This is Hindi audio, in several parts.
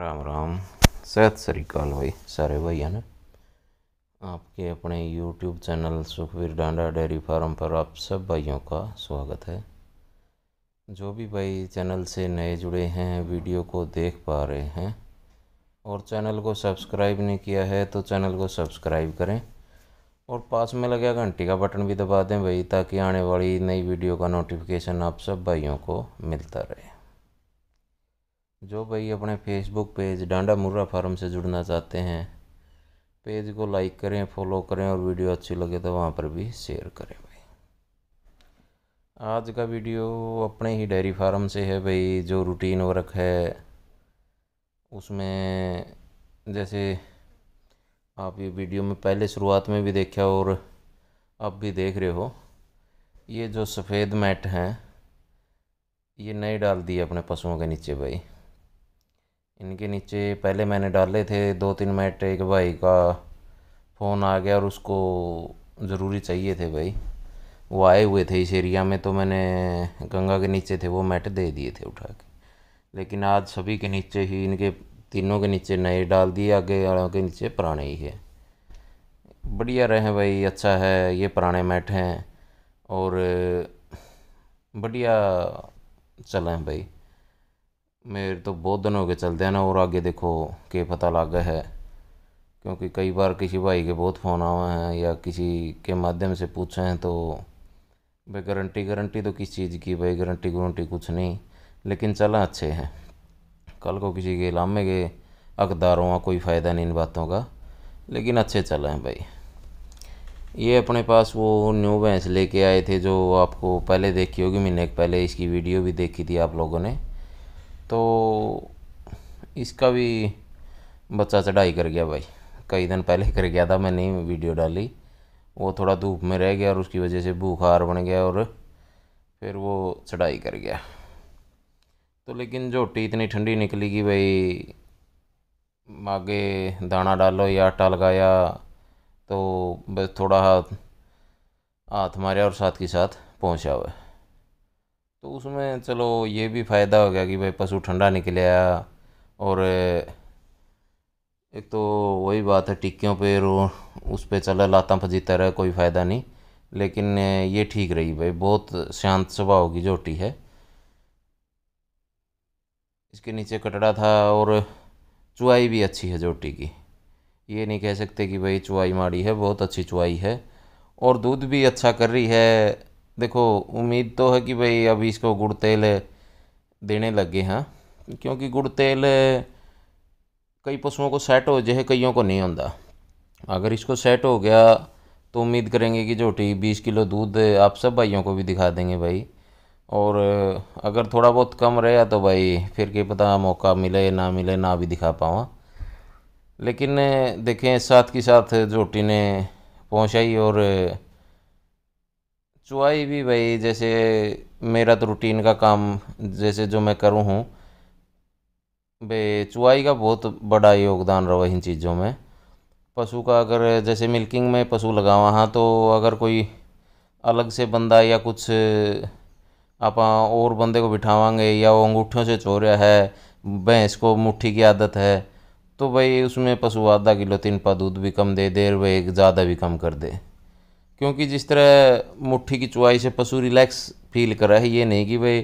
राम राम सत श्रीकाल भाई सारे भाई ਭਾਈਆਂ आपके अपने YouTube channel Sukhvir Danda dairy farm पर आप सब भाइयों का स्वागत है जो भी भाई चैनल से नए जुड़े हैं वीडियो को देख पा रहे हैं और चैनल को सब्सक्राइब नहीं किया है तो चैनल को सब्सक्राइब करें और पास में लगे घंटी का बटन भी दबा दें भाई ताकि आने वाली नई वीडियो का नोटिफिकेशन आप सब भाइयों को मिलता रहे जो भाई अपने Facebook page Danda Murrah farm से जुड़ना चाहते हैं पेज को लाइक करें फॉलो करें और वीडियो अच्छी लगे तो वहाँ पर भी शेयर करें भाई आज का वीडियो अपने ही डेयरी फार्म से है भाई जो रूटीन वर्क है उसमें जैसे आप ये वीडियो में पहले शुरुआत में भी देखा और अब भी देख रहे हो ये जो सफ़ेद मैट हैं ये नए डाल दिए अपने पशुओं के नीचे भाई इनके नीचे पहले मैंने डाले थे दो तीन मिनट एक भाई का फ़ोन आ गया और उसको ज़रूरी चाहिए थे भाई वो आए हुए थे इस एरिया में तो मैंने गंगा के नीचे थे वो मैट दे दिए थे उठा के लेकिन आज सभी के नीचे ही इनके तीनों के नीचे नए डाल दिए आगे वालों के नीचे पुराने ही है बढ़िया रहे भाई अच्छा है ये पुराने मैट हैं और बढ़िया चलें भाई मेरे तो बहुत दिन हो गए चलते हैं ना और आगे देखो के पता लग है क्योंकि कई बार किसी भाई के बहुत फ़ोन आए हैं या किसी के माध्यम से पूछे हैं तो भाई गारंटी गारंटी तो किस चीज़ की भाई गारंटी गारंटी कुछ नहीं लेकिन चला अच्छे हैं कल को किसी के लामे के अकदारों का कोई फ़ायदा नहीं इन बातों का लेकिन अच्छे चले हैं भाई ये अपने पास वो न्यू भैंस लेके आए थे जो आपको पहले देखी होगी महीने पहले इसकी वीडियो भी देखी थी आप लोगों ने तो इसका भी बच्चा चढ़ाई कर गया भाई कई दिन पहले कर गया था मैंने वीडियो डाली वो थोड़ा धूप में रह गया और उसकी वजह से बुखार बन गया और फिर वो चढ़ाई कर गया तो लेकिन झोटी इतनी ठंडी निकली कि भाई आगे दाना डालो या आटा लगाया तो बस थोड़ा हाथ हाथ मारे और साथ के साथ पहुंचा हुआ तो उसमें चलो ये भी फ़ायदा हो गया कि भाई पशु ठंडा निकल आया और एक तो वही बात है टिक्कियों पे रो उस पर चला लाता फजीता रहा कोई फ़ायदा नहीं लेकिन ये ठीक रही भाई बहुत शांत स्वभाव की जोटी है इसके नीचे कटड़ा था और चुआई भी अच्छी है जोटी की ये नहीं कह सकते कि भाई चुआई माड़ी है बहुत अच्छी चुआई है और दूध भी अच्छा कर रही है देखो उम्मीद तो है कि भाई अभी इसको गुड़ तेल देने लगे हैं क्योंकि गुड़ तेल कई पशुओं को सेट हो जाए कईयों को नहीं होता अगर इसको सेट हो गया तो उम्मीद करेंगे कि झोटी बीस किलो दूध आप सब भाइयों को भी दिखा देंगे भाई और अगर थोड़ा बहुत कम रहा तो भाई फिर के पता मौका मिले ना मिले ना भी दिखा पाऊँ लेकिन देखें साथ के साथ झोटी ने पहुँचाई और चुआई भी भाई जैसे मेरा तो रूटीन का काम जैसे जो मैं करूँ हूँ भाई चुआई का बहुत बड़ा योगदान रहा इन चीज़ों में पशु का अगर जैसे मिल्किंग में पशु लगावा हाँ तो अगर कोई अलग से बंदा या कुछ आप और बंदे को बिठावांगे या वो अंगूठियों से चोरिया है भैंस को मुट्ठी की आदत है तो भाई उसमें पशु आधा किलो तीन पा दूध भी कम दे दे भाई ज़्यादा भी कम कर दे क्योंकि जिस तरह मुट्ठी की चुवाई से पशु रिलैक्स फील कर रहा है ये नहीं कि भाई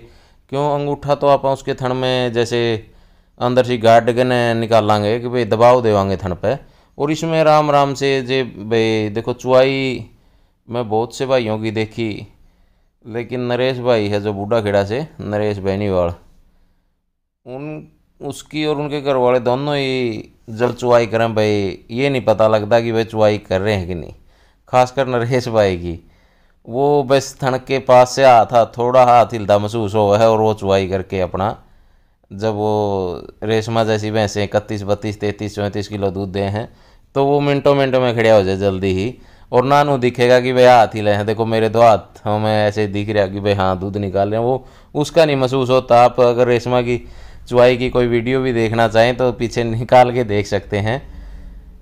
क्यों अंगूठा तो आप उसके थन में जैसे अंदर से गार्ड गन निकाल लाँगे कि भाई दबाव देवांगे थन पे और इसमें राम राम से जे भाई देखो चुवाई मैं बहुत से भाइयों की देखी लेकिन नरेश भाई है जो बूढ़ा खेड़ा से नरेश बेनीवाल उन उसकी और उनके घर वाले दोनों ही जल चुवाई करें भाई ये नहीं पता लगता कि भाई चुवाई कर रहे हैं कि नहीं खासकर नरेश भाई की वो बस थन के पास से आ था थोड़ा हाथ हिलता महसूस हो है और वो चुवाई करके अपना जब वो रेशमा जैसी भैंसें इकतीस बत्तीस तैंतीस चौंतीस किलो दूध दे हैं तो वो मिनटों मिनटों में खड़े हो जाए जल्दी ही और नानू दिखेगा कि भाई हाथ ही हैं देखो मेरे दो तो हाथ हमें ऐसे दिख रहा कि भाई हाँ दूध निकाल रहे हैं वो उसका नहीं महसूस होता आप अगर रेशमा की चुवाई की कोई वीडियो भी देखना चाहें तो पीछे निकाल के देख सकते हैं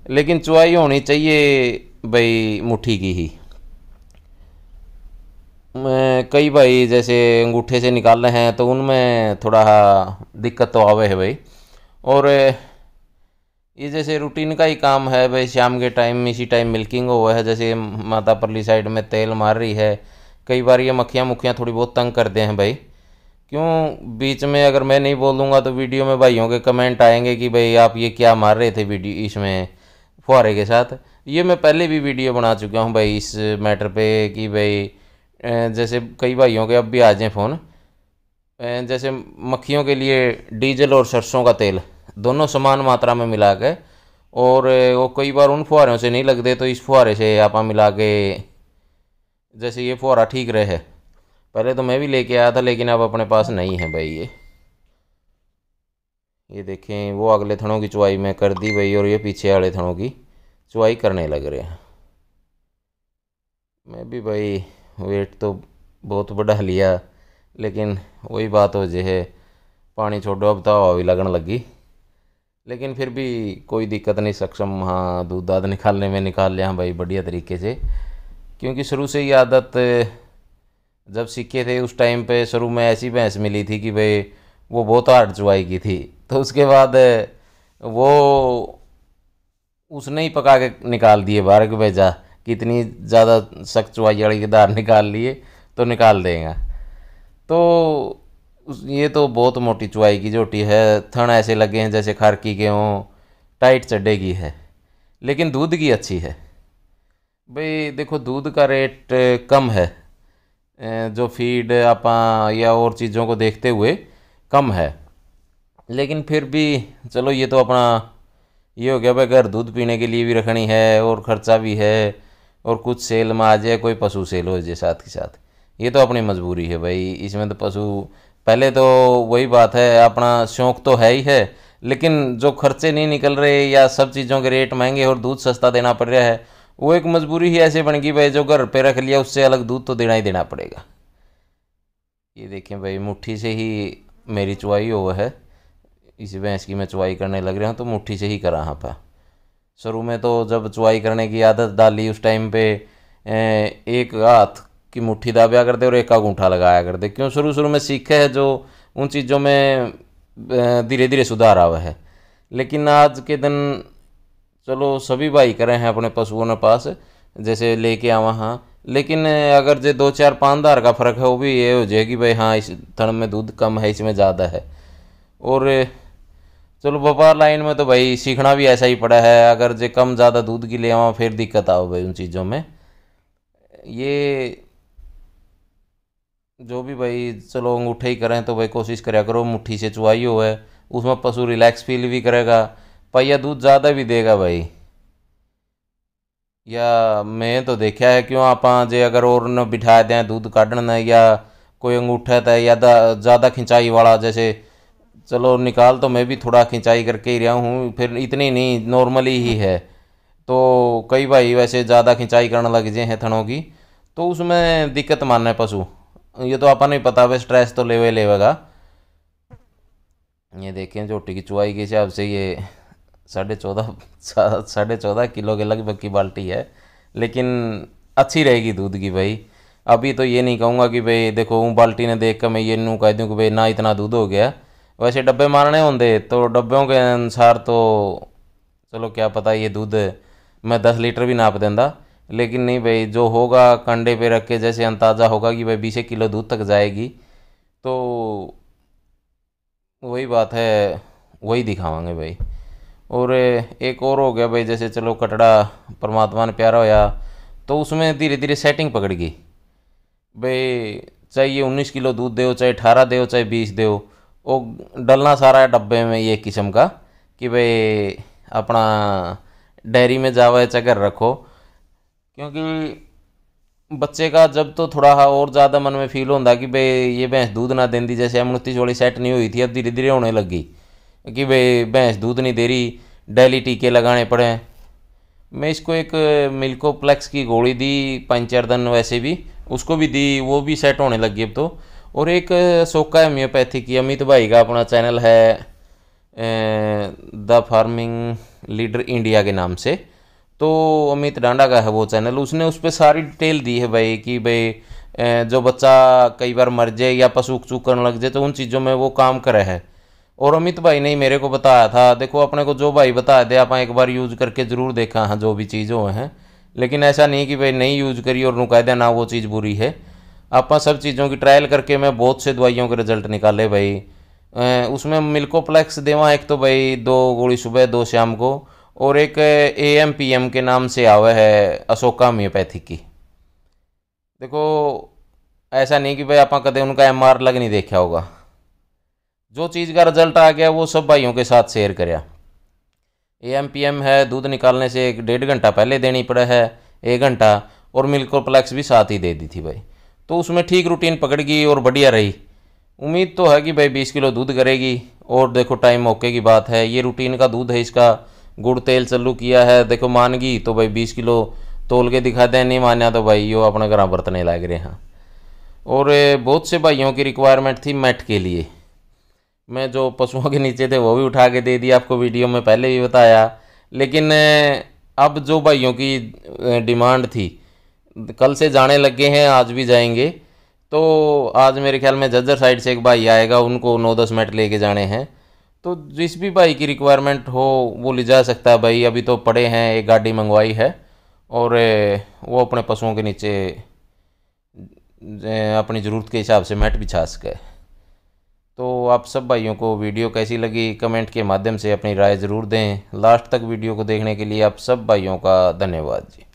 लेकिन चुवाई होनी चाहिए भाई मुट्ठी की ही कई भाई जैसे अंगूठे से निकाल रहे हैं तो उनमें थोड़ा दिक्कत तो आवे है भाई और ये जैसे रूटीन का ही काम है भाई शाम के टाइम इसी टाइम मिल्किंग हुआ है जैसे माता परली साइड में तेल मार रही है कई बार ये मक्खियाँ मुखियाँ थोड़ी बहुत तंग करते हैं भाई क्यों बीच में अगर मैं नहीं बोलूँगा तो वीडियो में भाइयों के कमेंट आएंगे कि भाई आप ये क्या मार रहे थे वीडियो इसमें फुहारे के साथ ये मैं पहले भी वीडियो बना चुका हूँ भाई इस मैटर पे कि भाई जैसे कई भाइयों के अब भी आ जाए फ़ोन जैसे मक्खियों के लिए डीजल और सरसों का तेल दोनों समान मात्रा में मिला के और वो कई बार उन फुहारों से नहीं लगते तो इस फुहारे से आप मिला के जैसे ये फुहारा ठीक रहे पहले तो मैं भी लेके आया था लेकिन अब अपने पास नहीं है भाई ये ये देखें वो अगले थनों की चुवाई मैं कर दी भाई और ये पीछे वाले थनों की चुवाई करने लग रहे हैं मैं भी भाई वेट तो बहुत बढ़ा लिया लेकिन वही बात हो जे है पानी छोड़ो अब तो हवा भी लगन लगी लेकिन फिर भी कोई दिक्कत नहीं सक्षम हाँ दूध दाद निकालने में निकाल लिया भाई बढ़िया तरीके से क्योंकि शुरू से ही आदत जब सीखे थे उस टाइम पे शुरू में ऐसी भैंस मिली थी कि भाई वो बहुत हार्ड चुवाई की थी तो उसके बाद वो उसने ही पका के निकाल दिए बाहर के भेजा कि इतनी ज़्यादा सख्त चुवाई की दाल निकाल लिए तो निकाल देगा तो ये तो बहुत मोटी चुवाई की जोटी है थन ऐसे लगे हैं जैसे खारकी के हों टाइट चड्डे की है लेकिन दूध की अच्छी है भाई देखो दूध का रेट कम है जो फीड आप या और चीज़ों को देखते हुए कम है लेकिन फिर भी चलो ये तो अपना ये हो गया भाई घर दूध पीने के लिए भी रखनी है और ख़र्चा भी है और कुछ सेल में आ जाए कोई पशु सेल हो जाए साथ के साथ ये तो अपनी मजबूरी है भाई इसमें तो पशु पहले तो वही बात है अपना शौक तो है ही है लेकिन जो खर्चे नहीं निकल रहे या सब चीज़ों के रेट महंगे और दूध सस्ता देना पड़ रहा है वो एक मजबूरी ही ऐसे बन गई भाई जो घर पे रख लिया उससे अलग दूध तो देना ही देना पड़ेगा ये देखें भाई मुट्ठी से ही मेरी चुवाई हुआ है इसी भैंस की मैं चुवाई करने लग रहा हूँ तो मुट्ठी से ही करा हाँ पा शुरू में तो जब चुवाई करने की आदत डाली उस टाइम पे एक हाथ की मुट्ठी दाबिया करते और एक अंगूठा लगाया करते क्यों शुरू शुरू में सीखे है जो उन चीज़ों में धीरे धीरे सुधार आवा है लेकिन आज के दिन चलो सभी भाई करें हैं अपने पशुओं ने पास जैसे लेके आवा हाँ लेकिन अगर जो दो चार पाँच दार का फ़र्क है वो भी ये हो जाएगी भाई हाँ इस थड़ में दूध कम है इसमें ज़्यादा है और चलो व्यापार लाइन में तो भाई सीखना भी ऐसा ही पड़ा है अगर जे कम ज़्यादा दूध की ले आवा फिर दिक्कत आओ भाई उन चीज़ों में ये जो भी भाई चलो अंगूठे ही करें तो भाई कोशिश करा करो मुट्ठी से चुवाई हो है उसमें पशु रिलैक्स फील भी करेगा पहिया दूध ज़्यादा भी देगा भाई या मैं तो देखा है क्यों आप जे अगर और न बिठा दें दूध काटना या कोई अंगूठा था या ज़्यादा खिंचाई वाला जैसे चलो निकाल तो मैं भी थोड़ा खिंचाई करके ही रहा हूँ फिर इतनी नहीं नॉर्मली ही है तो कई भाई वैसे ज़्यादा खिंचाई करने लग जाए हैं थनों की तो उसमें दिक्कत मानना है पशु ये तो आपा नहीं पता वे स्ट्रेस तो लेवे लेवेगा ये देखें झोटी की चुवाई के हिसाब से ये साढ़े चौदह साढ़े चौदह किलो के लगभग की बाल्टी है लेकिन अच्छी रहेगी दूध की भाई अभी तो ये नहीं कहूँगा कि भाई देखो बाल्टी ने देख कर मैं ये नूँ कह दूँ कि भाई ना इतना दूध हो गया वैसे डब्बे मारने होंगे तो डब्बों के अनुसार तो चलो क्या पता ये दूध मैं दस लीटर भी नाप देंदा लेकिन नहीं भाई जो होगा कंडे पे रख के जैसे अंदाज़ा होगा कि भाई बीस किलो दूध तक जाएगी तो वही बात है वही दिखावांगे भाई और एक और हो गया भाई जैसे चलो कटड़ा परमात्मा ने प्यारा होया तो उसमें धीरे धीरे सेटिंग पकड़ गई भाई चाहे ये उन्नीस किलो दूध दो चाहे अठारह दो चाहे बीस दो वो डलना सारा है डब्बे में ये किस्म का कि भाई अपना डेयरी में जावा चकर रखो क्योंकि बच्चे का जब तो थोड़ा हाँ और ज़्यादा मन में फील होता कि भाई ये भैंस दूध ना देंदी जैसे अमृति चोली सेट नहीं हुई थी अब धीरे धीरे होने लगी कि भाई भैंस दूध नहीं दे रही डेली टीके लगाने पड़े मैं इसको एक मिल्कोप्लेक्स की गोली दी पंचर दिन वैसे भी उसको भी दी वो भी सेट होने लगी अब तो और एक सोका होम्योपैथी की अमित भाई का अपना चैनल है द फार्मिंग लीडर इंडिया के नाम से तो अमित डांडा का है वो चैनल उसने उस पर सारी डिटेल दी है भाई कि भाई जो बच्चा कई बार मर जाए या पशु चूक करने लग जाए तो उन चीज़ों में वो काम करे है और अमित भाई ने मेरे को बताया था देखो अपने को जो भाई बता दे आप एक बार यूज करके ज़रूर देखा हाँ जो भी चीज़ हो हैं लेकिन ऐसा नहीं कि भाई नहीं यूज करी और नुकायदा ना वो चीज़ बुरी है आप सब चीज़ों की ट्रायल करके मैं बहुत से दवाइयों के रिजल्ट निकाले भाई उसमें मिल्कोप्लेक्स देवा एक तो भाई दो गोली सुबह दो शाम को और एक ए एम पी एम के नाम से आवे है अशोका होम्योपैथी की देखो ऐसा नहीं कि भाई आप कदम उनका एम आर लग नहीं देखा होगा जो चीज़ का रिजल्ट आ गया वो सब भाइयों के साथ शेयर कराया ए एम पी एम है दूध निकालने से एक डेढ़ घंटा पहले देनी पड़े है एक घंटा और मिल्कोप्लेक्स भी साथ ही दे दी थी भाई तो उसमें ठीक रूटीन पकड़ गई और बढ़िया रही उम्मीद तो है कि भाई बीस किलो दूध करेगी और देखो टाइम मौके की बात है ये रूटीन का दूध है इसका गुड़ तेल चल्लू किया है देखो मान गई तो भाई बीस किलो तोल के दिखा दें नहीं माना तो भाई यो अपना घर बरतने लग रहे हैं और बहुत से भाइयों की रिक्वायरमेंट थी मैट के लिए मैं जो पशुओं के नीचे थे वो भी उठा के दे दिया आपको वीडियो में पहले भी बताया लेकिन अब जो भाइयों की डिमांड थी कल से जाने लगे हैं आज भी जाएंगे तो आज मेरे ख्याल में जज्जर साइड से एक भाई आएगा उनको नौ दस मिनट लेके जाने हैं तो जिस भी भाई की रिक्वायरमेंट हो वो ले जा सकता है भाई अभी तो पड़े हैं एक गाड़ी मंगवाई है और वो अपने पशुओं के नीचे अपनी ज़रूरत के हिसाब से मैट बिछा सके तो आप सब भाइयों को वीडियो कैसी लगी कमेंट के माध्यम से अपनी राय ज़रूर दें लास्ट तक वीडियो को देखने के लिए आप सब भाइयों का धन्यवाद जी